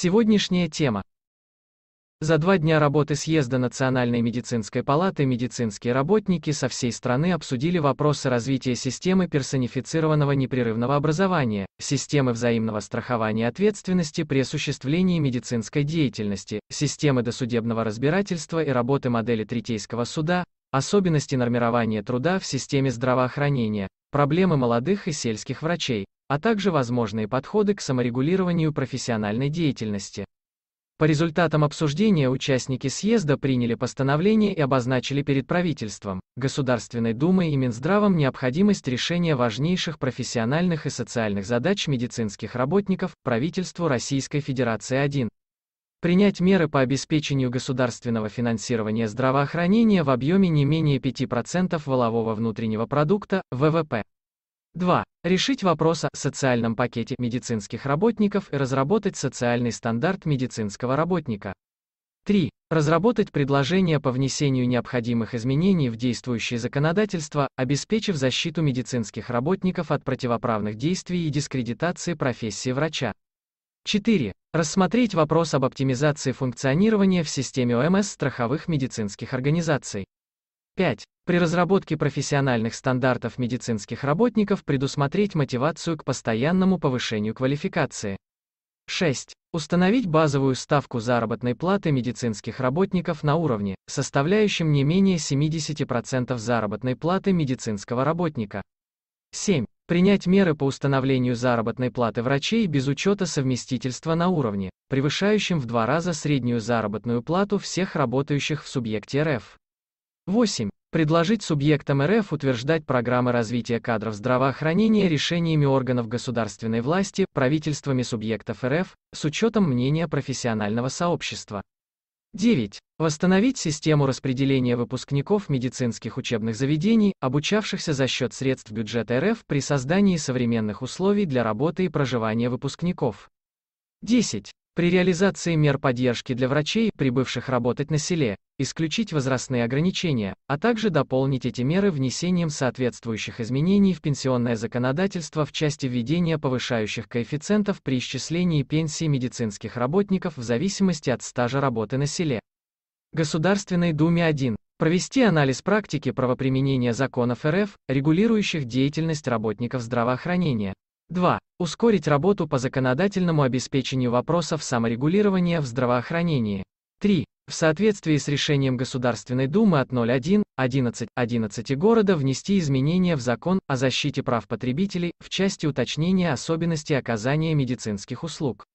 Сегодняшняя тема. За два дня работы съезда Национальной медицинской палаты медицинские работники со всей страны обсудили вопросы развития системы персонифицированного непрерывного образования, системы взаимного страхования ответственности при осуществлении медицинской деятельности, системы досудебного разбирательства и работы модели третейского суда, особенности нормирования труда в системе здравоохранения, проблемы молодых и сельских врачей, а также возможные подходы к саморегулированию профессиональной деятельности. По результатам обсуждения участники съезда приняли постановление и обозначили перед правительством, Государственной Думой и Минздравом необходимость решения важнейших профессиональных и социальных задач медицинских работников, правительству Российской Федерации 1 принять меры по обеспечению государственного финансирования здравоохранения в объеме не менее 5% валового внутреннего продукта, ВВП. 2. Решить вопрос о социальном пакете медицинских работников и разработать социальный стандарт медицинского работника. 3. Разработать предложения по внесению необходимых изменений в действующее законодательство, обеспечив защиту медицинских работников от противоправных действий и дискредитации профессии врача. 4. Рассмотреть вопрос об оптимизации функционирования в системе ОМС страховых медицинских организаций. 5. При разработке профессиональных стандартов медицинских работников предусмотреть мотивацию к постоянному повышению квалификации. 6. Установить базовую ставку заработной платы медицинских работников на уровне, составляющем не менее 70% заработной платы медицинского работника. 7. Принять меры по установлению заработной платы врачей без учета совместительства на уровне, превышающем в два раза среднюю заработную плату всех работающих в субъекте РФ. 8. Предложить субъектам РФ утверждать программы развития кадров здравоохранения решениями органов государственной власти, правительствами субъектов РФ, с учетом мнения профессионального сообщества. 9. Восстановить систему распределения выпускников медицинских учебных заведений, обучавшихся за счет средств бюджета РФ при создании современных условий для работы и проживания выпускников. 10. При реализации мер поддержки для врачей, прибывших работать на селе, исключить возрастные ограничения, а также дополнить эти меры внесением соответствующих изменений в пенсионное законодательство в части введения повышающих коэффициентов при исчислении пенсии медицинских работников в зависимости от стажа работы на селе. Государственной Думе 1. Провести анализ практики правоприменения законов РФ, регулирующих деятельность работников здравоохранения, 2. Ускорить работу по законодательному обеспечению вопросов саморегулирования в здравоохранении. 3. В соответствии с решением Государственной Думы от 01.11.11 города внести изменения в закон о защите прав потребителей в части уточнения особенностей оказания медицинских услуг.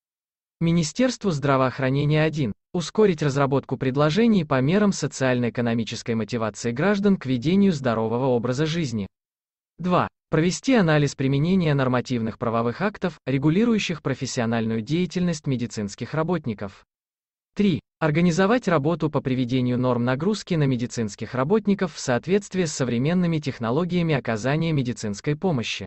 Министерству здравоохранения 1. Ускорить разработку предложений по мерам социально-экономической мотивации граждан к ведению здорового образа жизни. 2 провести анализ применения нормативных правовых актов, регулирующих профессиональную деятельность медицинских работников. 3. Организовать работу по приведению норм нагрузки на медицинских работников в соответствии с современными технологиями оказания медицинской помощи.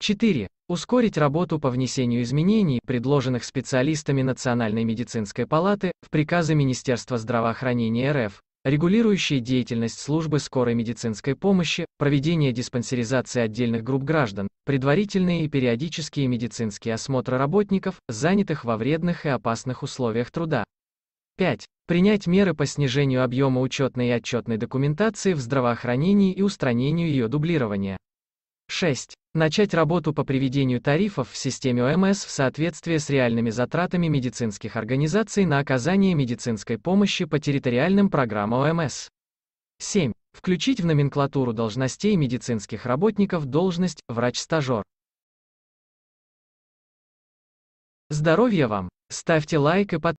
4. Ускорить работу по внесению изменений, предложенных специалистами Национальной медицинской палаты, в приказы Министерства здравоохранения РФ, регулирующие деятельность службы скорой медицинской помощи, проведение диспансеризации отдельных групп граждан, предварительные и периодические медицинские осмотры работников, занятых во вредных и опасных условиях труда. 5. Принять меры по снижению объема учетной и отчетной документации в здравоохранении и устранению ее дублирования. 6. Начать работу по приведению тарифов в системе ОМС в соответствии с реальными затратами медицинских организаций на оказание медицинской помощи по территориальным программам ОМС. 7. Включить в номенклатуру должностей медицинских работников должность «врач-стажер». Здоровья вам! Ставьте лайк и подписывайтесь.